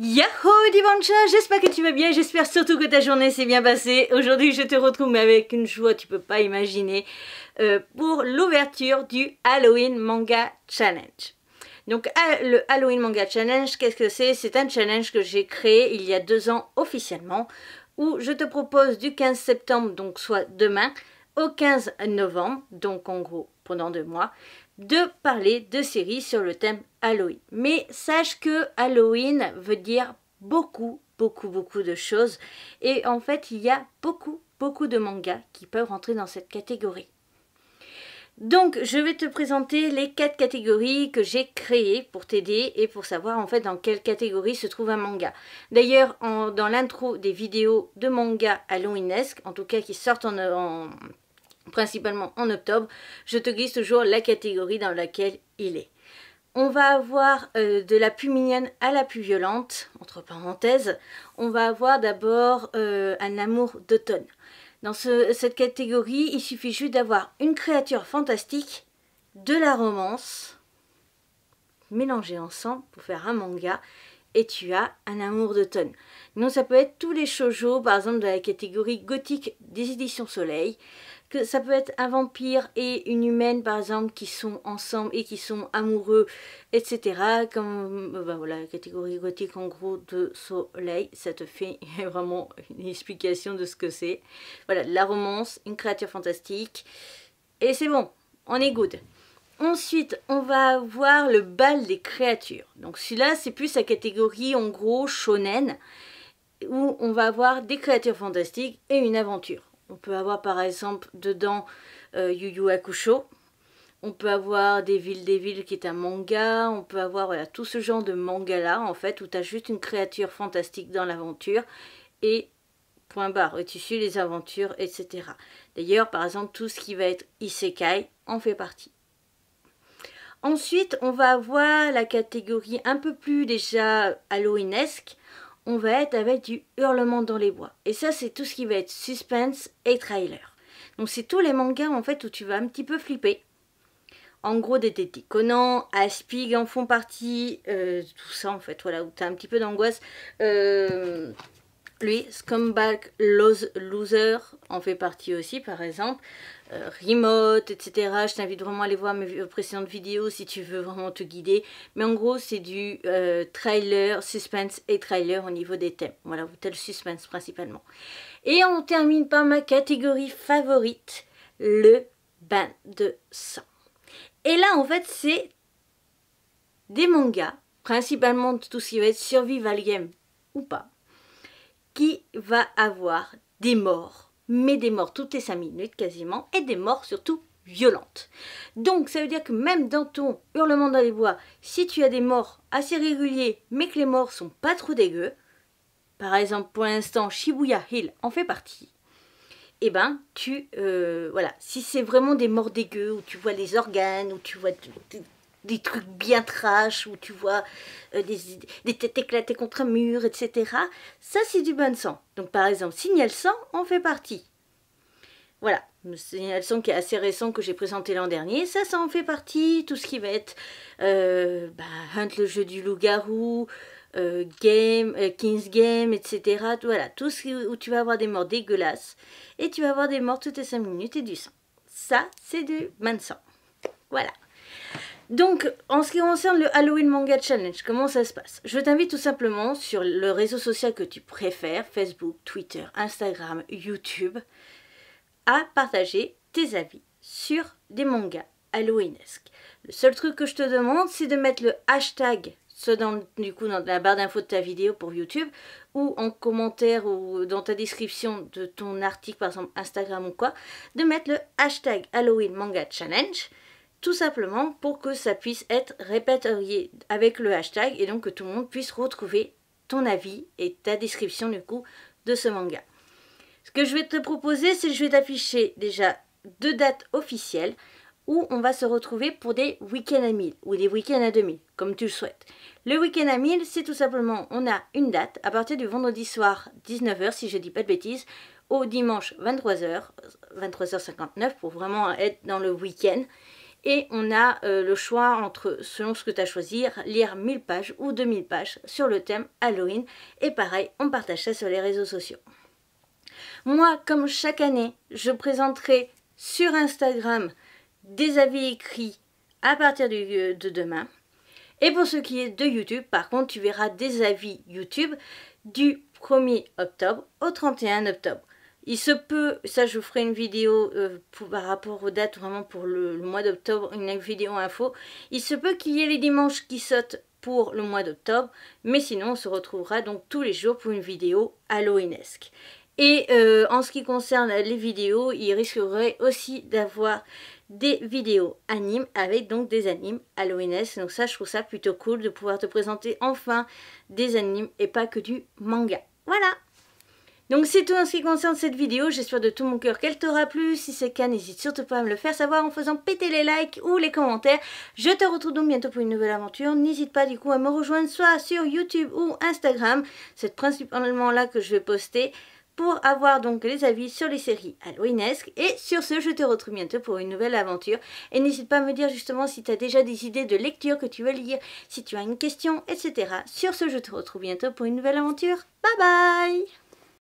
Yahoo Divancha, j'espère que tu vas bien, j'espère surtout que ta journée s'est bien passée. Aujourd'hui je te retrouve avec une joie tu peux pas imaginer euh, pour l'ouverture du Halloween Manga Challenge. Donc le Halloween Manga Challenge, qu'est-ce que c'est C'est un challenge que j'ai créé il y a deux ans officiellement où je te propose du 15 septembre, donc soit demain, au 15 novembre, donc en gros pendant deux mois, de parler de séries sur le thème Halloween. Mais sache que Halloween veut dire beaucoup, beaucoup, beaucoup de choses. Et en fait, il y a beaucoup, beaucoup de mangas qui peuvent rentrer dans cette catégorie. Donc, je vais te présenter les quatre catégories que j'ai créées pour t'aider et pour savoir en fait dans quelle catégorie se trouve un manga. D'ailleurs, dans l'intro des vidéos de mangas halloweenesques, en tout cas qui sortent en, principalement en octobre, je te glisse toujours la catégorie dans laquelle il est. On va avoir euh, de la plus mignonne à la plus violente, entre parenthèses. On va avoir d'abord euh, un amour d'automne. Dans cette catégorie, il suffit juste d'avoir une créature fantastique, de la romance, mélangée ensemble pour faire un manga et tu as un amour d'automne. Non, ça peut être tous les shoujo, par exemple de la catégorie gothique des éditions Soleil, que ça peut être un vampire et une humaine par exemple qui sont ensemble et qui sont amoureux, etc. Comme euh, ben voilà, la catégorie gothique en gros de soleil, ça te fait vraiment une explication de ce que c'est. Voilà, la romance, une créature fantastique, et c'est bon, on est good. Ensuite, on va avoir le bal des créatures. Donc celui-là, c'est plus la catégorie en gros shonen, où on va avoir des créatures fantastiques et une aventure. On peut avoir par exemple dedans euh, Yu Yu Hakusho, on peut avoir Des Villes des Villes qui est un manga, on peut avoir tout ce genre de manga là en fait, où tu as juste une créature fantastique dans l'aventure et point barre, et tu suis les aventures, etc. D'ailleurs, par exemple, tout ce qui va être Isekai en fait partie. Ensuite, on va avoir la catégorie un peu plus déjà halloweenesque. On va être avec du hurlement dans les bois. Et ça, c'est tout ce qui va être suspense et trailer. Donc, c'est tous les mangas en fait où tu vas un petit peu flipper. En gros, des déconnants, Conan, Aspig en font partie, euh, tout ça en fait, voilà, où as un petit peu d'angoisse. Euh, lui, Scumbag Loser en fait partie aussi, par exemple. Euh, remote, etc. Je t'invite vraiment à aller voir mes précédentes vidéos si tu veux vraiment te guider. Mais en gros, c'est du euh, trailer, suspense et trailer au niveau des thèmes. Voilà, vous tel suspense principalement. Et on termine par ma catégorie favorite, le bain de sang. Et là, en fait, c'est des mangas, principalement tout ce qui va être survival game ou pas qui va avoir des morts, mais des morts toutes les cinq minutes quasiment, et des morts surtout violentes. Donc ça veut dire que même dans ton hurlement dans les bois, si tu as des morts assez réguliers, mais que les morts sont pas trop dégueux, par exemple pour l'instant Shibuya Hill en fait partie, et eh ben tu euh, voilà, si c'est vraiment des morts dégueux où tu vois les organes, où tu vois des trucs bien trash où tu vois euh, des, têtes éclatées contre un mur, etc. Ça, c'est du bon sang. Donc, par exemple, Signal sang, on fait partie. Voilà, Signal 100 qui est assez récent que j'ai présenté l'an dernier. Ça, ça en fait partie. Tout ce qui va être euh, bah, Hunt le jeu du loup-garou, euh, Game, King's Game, etc. Voilà, tout ce où tu vas avoir des morts dégueulasses et tu vas avoir des morts toutes les 5 minutes et du sang. Ça, c'est du bon sang. Voilà. Donc, en ce qui concerne le Halloween Manga Challenge, comment ça se passe Je t'invite tout simplement sur le réseau social que tu préfères, Facebook, Twitter, Instagram, YouTube, à partager tes avis sur des mangas halloweenesques. Le seul truc que je te demande, c'est de mettre le hashtag soit dans, dans la barre d'infos de ta vidéo pour YouTube, ou en commentaire ou dans ta description de ton article, par exemple Instagram ou quoi, de mettre le hashtag Halloween Manga Challenge tout simplement pour que ça puisse être répertorié avec le hashtag et donc que tout le monde puisse retrouver ton avis et ta description du coup de ce manga. Ce que je vais te proposer, c'est que je vais t'afficher déjà deux dates officielles où on va se retrouver pour des week-ends à 1000 ou des week-ends à 2000, comme tu le souhaites. Le week-end à 1000, c'est tout simplement, on a une date à partir du vendredi soir 19h, si je dis pas de bêtises, au dimanche 23h, 23h59 pour vraiment être dans le week-end et on a euh, le choix entre, selon ce que tu as choisi, lire 1000 pages ou 2000 pages sur le thème Halloween. Et pareil, on partage ça sur les réseaux sociaux. Moi, comme chaque année, je présenterai sur Instagram des avis écrits à partir euh, de demain. Et pour ce qui est de YouTube, par contre, tu verras des avis YouTube du 1er octobre au 31 octobre. Il se peut, ça je vous ferai une vidéo euh, par rapport aux dates vraiment pour le, mois d'octobre, une vidéo info. Il se peut qu'il y ait les dimanches qui sautent pour le mois d'octobre, mais sinon on se retrouvera donc tous les jours pour une vidéo halloweenesque. Et euh, en ce qui concerne les vidéos, il risquerait aussi d'avoir des vidéos animes avec donc des animes halloweenesques. Donc ça, je trouve ça plutôt cool de pouvoir te présenter enfin des animes et pas que du manga. Voilà donc c'est tout en ce qui concerne cette vidéo, j'espère de tout mon cœur qu'elle t'aura plu, si c'est le cas n'hésite surtout pas à me le faire savoir en faisant péter les likes ou les commentaires. Je te retrouve donc bientôt pour une nouvelle aventure, n'hésite pas du coup à me rejoindre soit sur YouTube ou Instagram, c'est principalement là que je vais poster pour avoir donc les avis sur les séries Halloweenesque. Et sur ce, je te retrouve bientôt pour une nouvelle aventure. Et n'hésite pas à me dire justement si tu as déjà des idées de lecture que tu veux lire, si tu as une question, etc. Sur ce, je te retrouve bientôt pour une nouvelle aventure. Bye bye